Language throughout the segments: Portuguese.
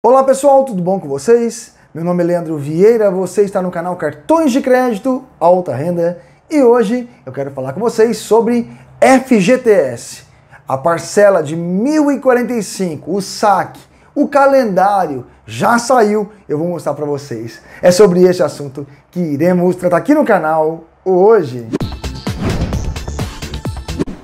Olá pessoal, tudo bom com vocês? Meu nome é Leandro Vieira, você está no canal Cartões de Crédito Alta Renda e hoje eu quero falar com vocês sobre FGTS, a parcela de 1045, o saque, o calendário já saiu, eu vou mostrar para vocês. É sobre este assunto que iremos tratar aqui no canal hoje.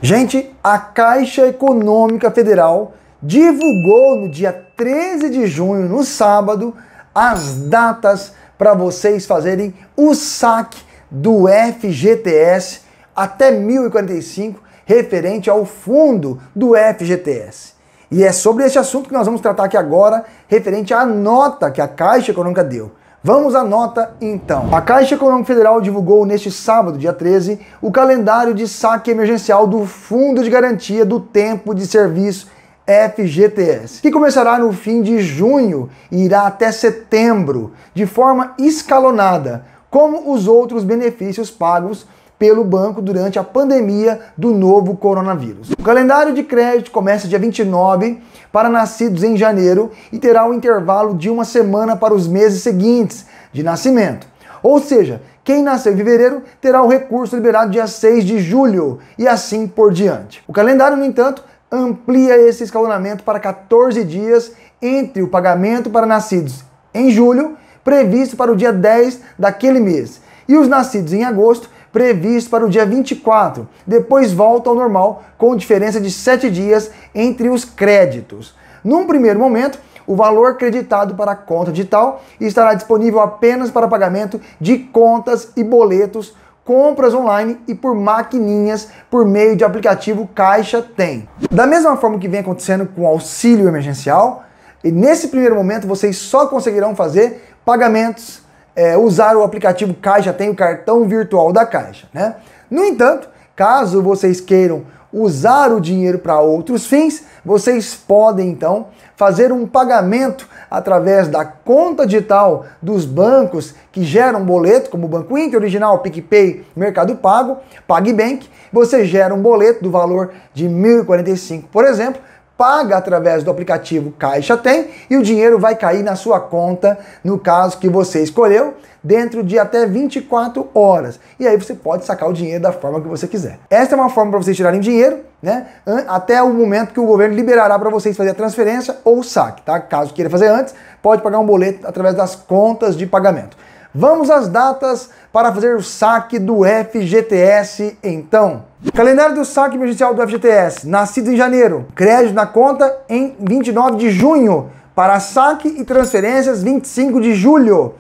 Gente, a Caixa Econômica Federal divulgou no dia 13 de junho, no sábado, as datas para vocês fazerem o saque do FGTS até 1045, referente ao fundo do FGTS. E é sobre este assunto que nós vamos tratar aqui agora, referente à nota que a Caixa Econômica deu. Vamos à nota então. A Caixa Econômica Federal divulgou neste sábado, dia 13, o calendário de saque emergencial do Fundo de Garantia do Tempo de Serviço FGTS, que começará no fim de junho e irá até setembro, de forma escalonada, como os outros benefícios pagos pelo banco durante a pandemia do novo coronavírus. O calendário de crédito começa dia 29 para nascidos em janeiro e terá um intervalo de uma semana para os meses seguintes de nascimento. Ou seja, quem nasceu em fevereiro terá o recurso liberado dia 6 de julho e assim por diante. O calendário, no entanto, amplia esse escalonamento para 14 dias entre o pagamento para nascidos em julho, previsto para o dia 10 daquele mês, e os nascidos em agosto, previsto para o dia 24. Depois volta ao normal, com diferença de 7 dias entre os créditos. Num primeiro momento, o valor creditado para a conta digital estará disponível apenas para pagamento de contas e boletos compras online e por maquininhas por meio de aplicativo Caixa Tem. Da mesma forma que vem acontecendo com auxílio emergencial, e nesse primeiro momento vocês só conseguirão fazer pagamentos, é, usar o aplicativo Caixa Tem, o cartão virtual da Caixa. Né? No entanto, caso vocês queiram usar o dinheiro para outros fins, vocês podem então fazer um pagamento através da conta digital dos bancos que geram boleto, como o Banco Inter Original, PicPay, Mercado Pago, PagBank. Você gera um boleto do valor de 1.045, por exemplo, paga através do aplicativo Caixa Tem e o dinheiro vai cair na sua conta, no caso que você escolheu, dentro de até 24 horas. E aí você pode sacar o dinheiro da forma que você quiser. Esta é uma forma para vocês tirarem dinheiro, né? Até o momento que o governo liberará para vocês fazer a transferência ou saque, tá? Caso queira fazer antes, pode pagar um boleto através das contas de pagamento. Vamos às datas para fazer o saque do FGTS, então. Calendário do saque emergencial do FGTS. Nascido em janeiro, crédito na conta em 29 de junho. Para saque e transferências, 25 de julho.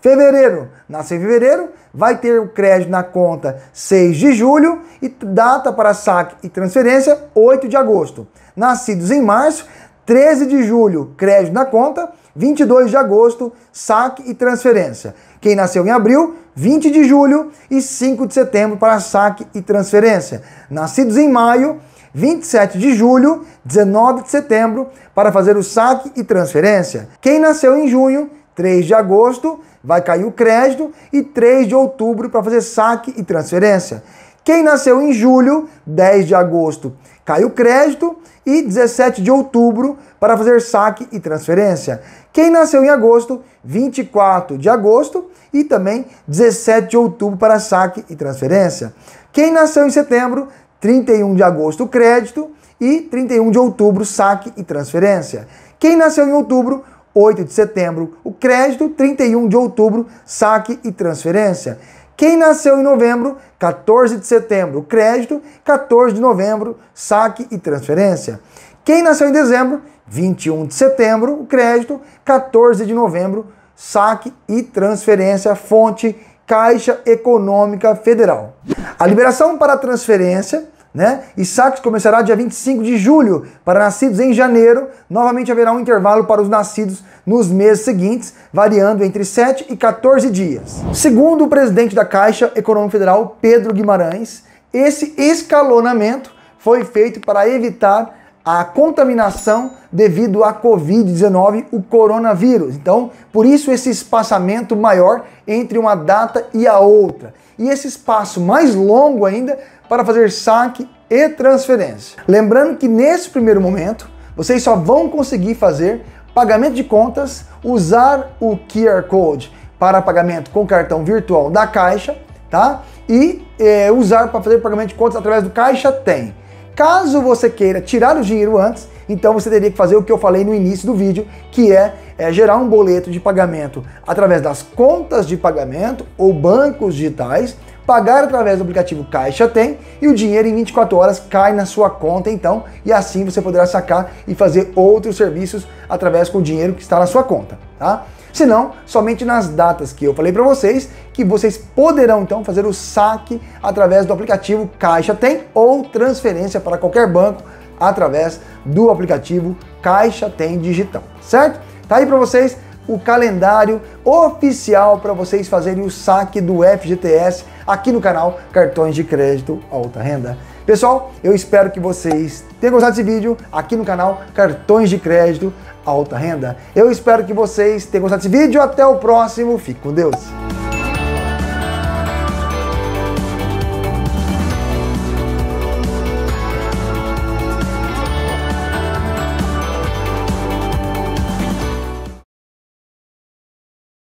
Fevereiro, nasceu em fevereiro, vai ter o crédito na conta 6 de julho e data para saque e transferência 8 de agosto. Nascidos em março, 13 de julho, crédito na conta. 22 de agosto, saque e transferência. Quem nasceu em abril, 20 de julho e 5 de setembro para saque e transferência. Nascidos em maio, 27 de julho, 19 de setembro para fazer o saque e transferência. Quem nasceu em junho, 3 de agosto, vai cair o crédito e 3 de outubro para fazer saque e transferência. Quem nasceu em julho, 10 de agosto, cai o crédito e 17 de outubro para fazer saque e transferência. Quem nasceu em agosto, 24 de agosto e também 17 de outubro para saque e transferência. Quem nasceu em setembro, 31 de agosto, crédito e 31 de outubro, saque e transferência. Quem nasceu em outubro, 8 de setembro, o crédito, 31 de outubro, saque e transferência. Quem nasceu em novembro, 14 de setembro, crédito, 14 de novembro, saque e transferência. Quem nasceu em dezembro, 21 de setembro, crédito, 14 de novembro, saque e transferência, fonte Caixa Econômica Federal. A liberação para transferência né? E saques começará dia 25 de julho. Para nascidos em janeiro, novamente haverá um intervalo para os nascidos nos meses seguintes, variando entre 7 e 14 dias. Segundo o presidente da Caixa Econômica Federal, Pedro Guimarães, esse escalonamento foi feito para evitar a contaminação devido à Covid-19, o coronavírus. Então, por isso esse espaçamento maior entre uma data e a outra e esse espaço mais longo ainda para fazer saque e transferência. Lembrando que nesse primeiro momento, vocês só vão conseguir fazer pagamento de contas, usar o QR Code para pagamento com cartão virtual da Caixa, tá? E é, usar para fazer pagamento de contas através do Caixa Tem. Caso você queira tirar o dinheiro antes, então você teria que fazer o que eu falei no início do vídeo, que é é gerar um boleto de pagamento através das contas de pagamento ou bancos digitais, pagar através do aplicativo Caixa Tem e o dinheiro em 24 horas cai na sua conta então, e assim você poderá sacar e fazer outros serviços através com o dinheiro que está na sua conta, tá? senão somente nas datas que eu falei para vocês, que vocês poderão então fazer o saque através do aplicativo Caixa Tem ou transferência para qualquer banco através do aplicativo Caixa Tem Digital, certo? Tá aí para vocês o calendário oficial para vocês fazerem o saque do FGTS aqui no canal Cartões de Crédito Alta Renda. Pessoal, eu espero que vocês tenham gostado desse vídeo aqui no canal Cartões de Crédito Alta Renda. Eu espero que vocês tenham gostado desse vídeo. Até o próximo. Fique com Deus.